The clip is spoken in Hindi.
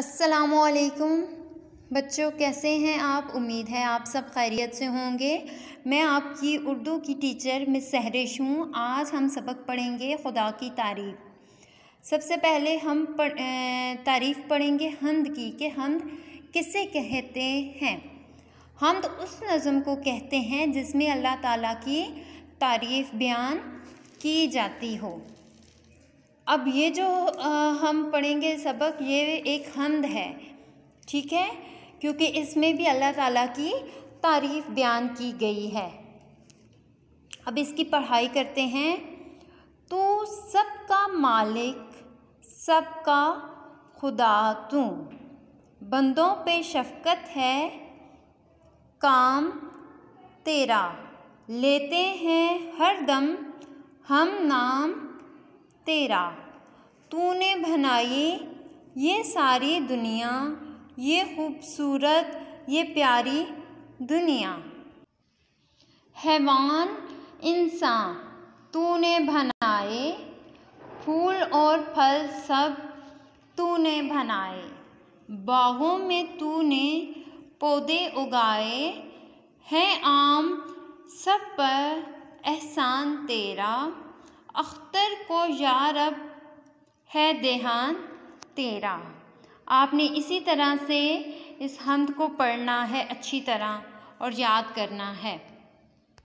असलकुम बच्चों कैसे हैं आप उम्मीद है आप सब खैरियत से होंगे मैं आपकी उर्दू की टीचर मिस सहरिश हूँ आज हम सबक पढ़ेंगे खुदा की तारीफ़ सबसे पहले हम पढ़, तारीफ़ पढ़ेंगे हमद की कि हमद किसे कहते हैं हमद उस नज़म को कहते हैं जिसमें अल्लाह ताला की तारीफ़ बयान की जाती हो अब ये जो हम पढ़ेंगे सबक ये एक हमद है ठीक है क्योंकि इसमें भी अल्लाह ताला की तारीफ़ बयान की गई है अब इसकी पढ़ाई करते हैं तो सबका मालिक सबका खुदा तू बंदों पे शफकत है काम तेरा लेते हैं हर दम हम नाम तेरा तूने बनाई ये सारी दुनिया ये खूबसूरत ये प्यारी दुनिया हैवान इंसान तूने बनाए फूल और फल सब तूने बनाए बागों में तूने पौधे उगाए हैं आम सब पर एहसान तेरा अख्तर को यार अब है देहान तेरा आपने इसी तरह से इस हम्द को पढ़ना है अच्छी तरह और याद करना है